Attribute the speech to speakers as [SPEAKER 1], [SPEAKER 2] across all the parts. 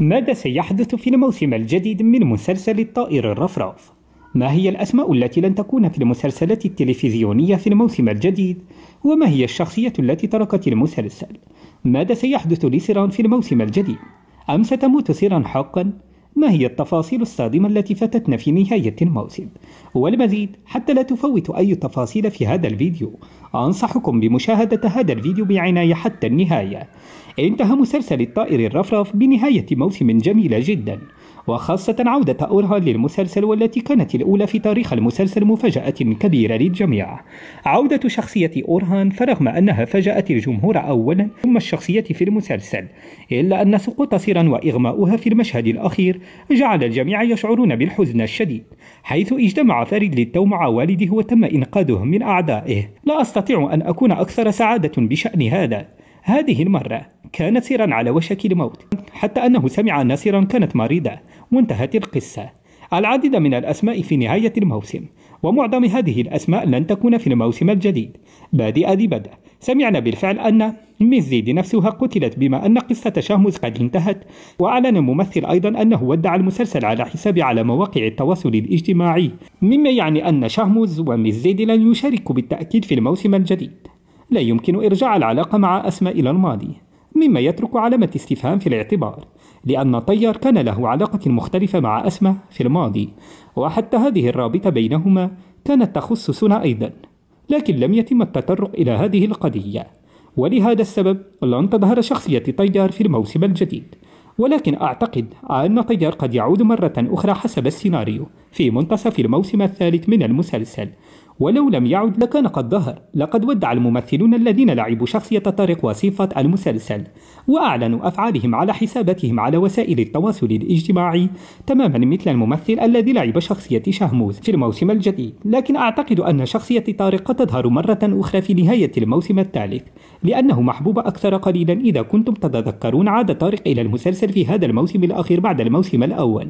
[SPEAKER 1] ماذا سيحدث في الموسم الجديد من مسلسل الطائر الرفراف؟ ما هي الأسماء التي لن تكون في المسلسلات التلفزيونية في الموسم الجديد؟ وما هي الشخصية التي تركت المسلسل؟ ماذا سيحدث لسيران في الموسم الجديد؟ أم ستموت سيران حقا؟ ما هي التفاصيل الصادمة التي فاتتنا في نهاية الموسم والمزيد حتى لا تفوتوا أي تفاصيل في هذا الفيديو أنصحكم بمشاهدة هذا الفيديو بعناية حتى النهاية انتهى مسلسل الطائر الرفرف بنهاية موسم جميلة جداً وخاصة عودة أورها للمسلسل والتي كانت الأولى في تاريخ المسلسل مفاجأة كبيرة للجميع عودة شخصية أورهان فرغم أنها فاجأت الجمهور أولا ثم الشخصية في المسلسل إلا أن سقوط سيرا وإغماؤها في المشهد الأخير جعل الجميع يشعرون بالحزن الشديد حيث اجتمع فريد للتو مع والده وتم إنقاذه من أعدائه لا أستطيع أن أكون أكثر سعادة بشأن هذا هذه المرة كانت سيرا على وشك الموت حتى أنه سمع أن سيرا كانت مريضة وانتهت القصة العديد من الأسماء في نهاية الموسم ومعظم هذه الأسماء لن تكون في الموسم الجديد بادئ ذي بدء سمعنا بالفعل أن زيدي نفسها قتلت بما أن قصة شاموز قد انتهت وأعلن الممثل أيضا أنه ودع المسلسل على حساب على مواقع التواصل الاجتماعي مما يعني أن شاموز زيدي لن يشاركوا بالتأكيد في الموسم الجديد لا يمكن إرجاع العلاقة مع أسماء إلى الماضي مما يترك علامة استفهام في الاعتبار لأن طيار كان له علاقة مختلفة مع أسمى في الماضي وحتى هذه الرابطة بينهما كانت تخص سنا أيضا لكن لم يتم التطرق إلى هذه القضية ولهذا السبب لن تظهر شخصية طيار في الموسم الجديد ولكن أعتقد أن طيار قد يعود مرة أخرى حسب السيناريو في منتصف الموسم الثالث من المسلسل ولو لم يعد لكان قد ظهر لقد ودع الممثلون الذين لعبوا شخصية طارق وصفة المسلسل وأعلنوا أفعالهم على حساباتهم على وسائل التواصل الاجتماعي تماما مثل الممثل الذي لعب شخصية شهموز في الموسم الجديد لكن أعتقد أن شخصية طارق قد تظهر مرة أخرى في نهاية الموسم الثالث لأنه محبوب أكثر قليلا إذا كنتم تتذكرون عاد طارق إلى المسلسل في هذا الموسم الأخير بعد الموسم الأول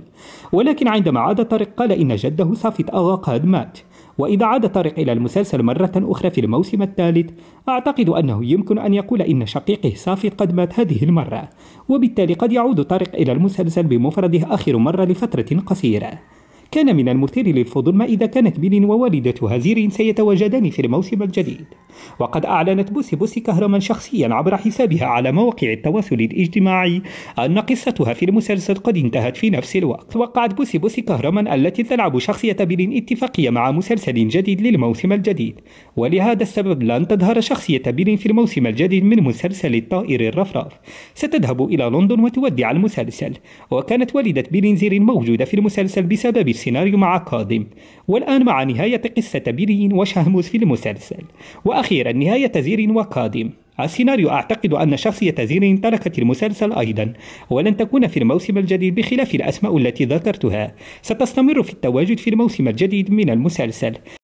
[SPEAKER 1] ولكن عندما عاد طارق قال إن جده صافت أغا قد مات وإذا عاد طارق إلى المسلسل مرة أخرى في الموسم الثالث أعتقد أنه يمكن أن يقول إن شقيقه صافي قد مات هذه المرة وبالتالي قد يعود طارق إلى المسلسل بمفرده آخر مرة لفترة قصيرة كان من المثير للفضول ما إذا كانت بيلين ووالدتها زيرين سيتواجدان في الموسم الجديد وقد أعلنت بوسي بوسي كهرما شخصيا عبر حسابها على مواقع التواصل الاجتماعي أن قصتها في المسلسل قد انتهت في نفس الوقت وقعت بوسي بوسي كهرما التي تلعب شخصية بيلين اتفاقية مع مسلسل جديد للموسم الجديد ولهذا السبب لن تظهر شخصية بيلين في الموسم الجديد من مسلسل الطائر الرفراف ستذهب إلى لندن وتودع المسلسل وكانت والدة بيلين زيرين موجودة في المسلسل بسبب السيناريو مع كاظم والآن مع نهاية قصة بيرين وشهموز في المسلسل وأخيرا نهاية زير وكاظم السيناريو أعتقد أن شخصية زيرين تركت المسلسل أيضا ولن تكون في الموسم الجديد بخلاف الأسماء التي ذكرتها ستستمر في التواجد في الموسم الجديد من المسلسل